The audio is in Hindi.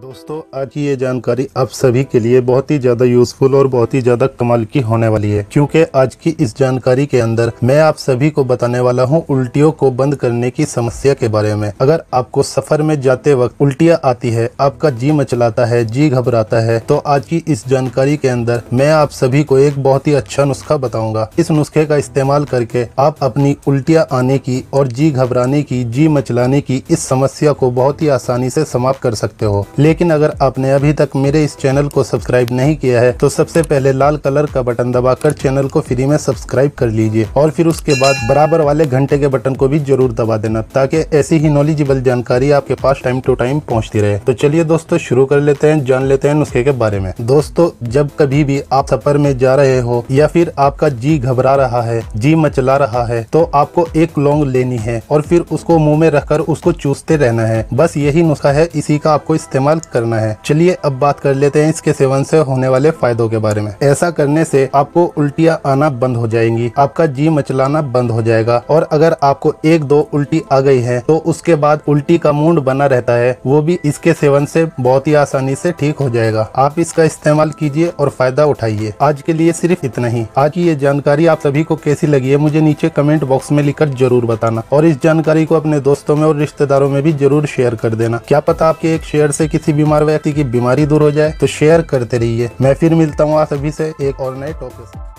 दोस्तों आज की ये जानकारी आप सभी के लिए बहुत ही ज़्यादा यूजफुल और बहुत ही ज़्यादा कमाल की होने वाली है क्योंकि आज की इस जानकारी के अंदर मैं आप सभी को बताने वाला हूँ उल्टियों को बंद करने की समस्या के बारे में अगर आपको सफर में जाते वक्त उल्टियाँ आती है आपका जी मचलाता है जी घबराता है तो आज की इस जानकारी के अंदर मैं आप सभी को एक बहुत ही अच्छा नुस्खा बताऊंगा इस नुस्खे का इस्तेमाल करके आप अपनी उल्टियाँ आने की और जी घबराने की जी मचलाने की इस समस्या को बहुत ही आसानी से समाप्त कर सकते हो लेकिन अगर आपने अभी तक मेरे इस चैनल को सब्सक्राइब नहीं किया है तो सबसे पहले लाल कलर का बटन दबाकर चैनल को फ्री में सब्सक्राइब कर लीजिए और फिर उसके बाद बराबर वाले घंटे के बटन को भी जरूर दबा देना ताकि ऐसी ही नॉलेजेबल जानकारी आपके पास टाइम टू टाइम पहुँचती रहे तो चलिए दोस्तों शुरू कर लेते हैं जान लेते हैं नुस्खे के बारे में दोस्तों जब कभी भी आप सफर में जा रहे हो या फिर आपका जी घबरा रहा है जी मचला रहा है तो आपको एक लौंग लेनी है और फिर उसको मुंह में रखकर उसको चूसते रहना है बस यही नुस्खा है इसी का आपको इस्तेमाल इस्तेमाल करना है चलिए अब बात कर लेते हैं इसके सेवन से होने वाले फायदों के बारे में ऐसा करने से आपको उल्टियाँ आना बंद हो जाएंगी आपका जी मचलाना बंद हो जाएगा और अगर आपको एक दो उल्टी आ गई है तो उसके बाद उल्टी का मूड बना रहता है वो भी इसके सेवन से बहुत ही आसानी से ठीक हो जाएगा आप इसका इस्तेमाल कीजिए और फायदा उठाइए आज के लिए सिर्फ इतना ही आज की ये जानकारी आप सभी को कैसी लगी है मुझे नीचे कमेंट बॉक्स में लिखकर जरूर बताना और इस जानकारी को अपने दोस्तों में और रिश्तेदारों में भी जरूर शेयर कर देना क्या पता आपके एक शेयर से किसी बीमार व्यक्ति की बीमारी दूर हो जाए तो शेयर करते रहिए मैं फिर मिलता हूँ सभी से एक और नए टॉपिक